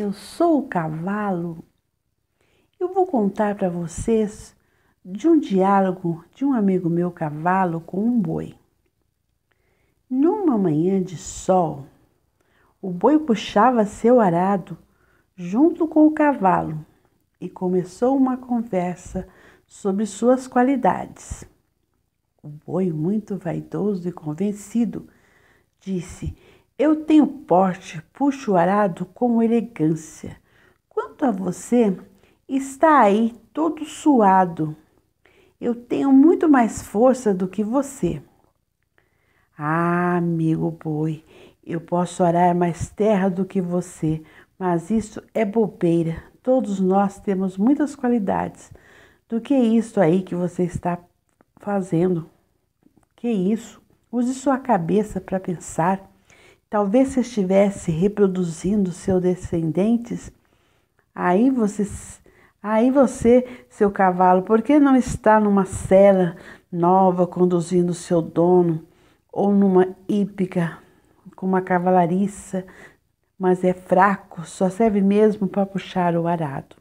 Eu sou o cavalo. Eu vou contar para vocês de um diálogo de um amigo meu cavalo com um boi. Numa manhã de sol, o boi puxava seu arado junto com o cavalo e começou uma conversa sobre suas qualidades. O boi, muito vaidoso e convencido, disse: eu tenho porte, puxo o arado com elegância. Quanto a você, está aí todo suado. Eu tenho muito mais força do que você. Ah, amigo boi, eu posso arar mais terra do que você, mas isso é bobeira. Todos nós temos muitas qualidades. Do que isso aí que você está fazendo? Que isso? Use sua cabeça para pensar. Talvez se estivesse reproduzindo seus descendentes, aí você, aí você, seu cavalo, por que não está numa cela nova conduzindo seu dono ou numa hípica com uma cavalariça, mas é fraco, só serve mesmo para puxar o arado?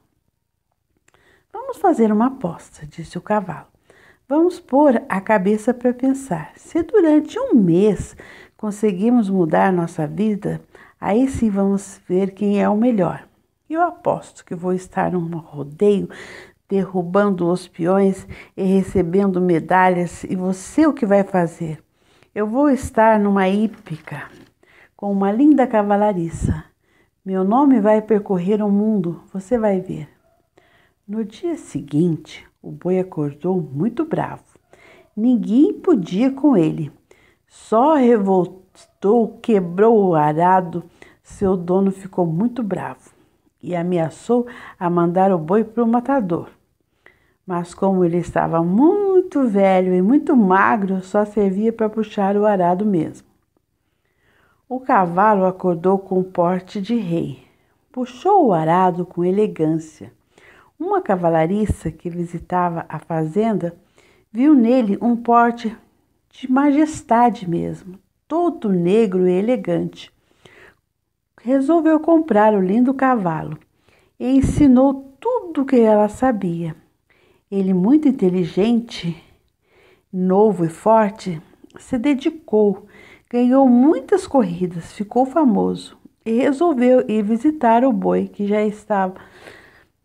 Vamos fazer uma aposta, disse o cavalo. Vamos pôr a cabeça para pensar. Se durante um mês conseguimos mudar nossa vida, aí sim vamos ver quem é o melhor. eu aposto que vou estar num rodeio derrubando os peões e recebendo medalhas, e você o que vai fazer? Eu vou estar numa hípica com uma linda cavalariça. Meu nome vai percorrer o mundo, você vai ver. No dia seguinte, o boi acordou muito bravo. Ninguém podia com ele. Só revoltou, quebrou o arado, seu dono ficou muito bravo e ameaçou a mandar o boi para o matador. Mas como ele estava muito velho e muito magro, só servia para puxar o arado mesmo. O cavalo acordou com porte de rei. Puxou o arado com elegância. Uma cavalariça que visitava a fazenda viu nele um porte de majestade mesmo, todo negro e elegante. Resolveu comprar o lindo cavalo e ensinou tudo o que ela sabia. Ele, muito inteligente, novo e forte, se dedicou, ganhou muitas corridas, ficou famoso e resolveu ir visitar o boi que já estava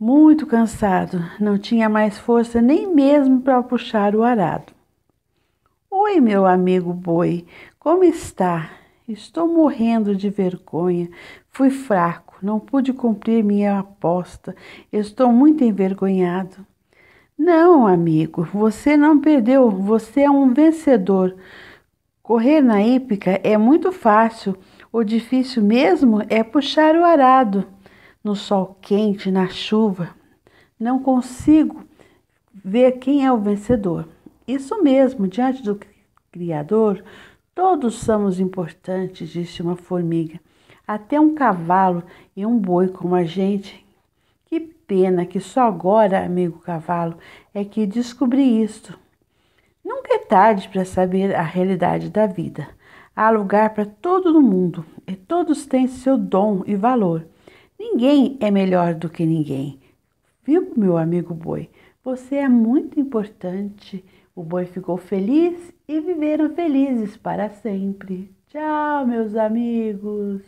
muito cansado, não tinha mais força nem mesmo para puxar o arado. Oi, meu amigo boi, como está? Estou morrendo de vergonha. Fui fraco, não pude cumprir minha aposta. Estou muito envergonhado. Não, amigo, você não perdeu, você é um vencedor. Correr na hípica é muito fácil, o difícil mesmo é puxar o arado. No sol quente, na chuva, não consigo ver quem é o vencedor. Isso mesmo, diante do Criador, todos somos importantes, disse uma formiga. Até um cavalo e um boi como a gente. Que pena que só agora, amigo cavalo, é que descobri isto. Nunca é tarde para saber a realidade da vida. Há lugar para todo no mundo e todos têm seu dom e valor. Ninguém é melhor do que ninguém. Viu, meu amigo boi? Você é muito importante. O boi ficou feliz e viveram felizes para sempre. Tchau, meus amigos!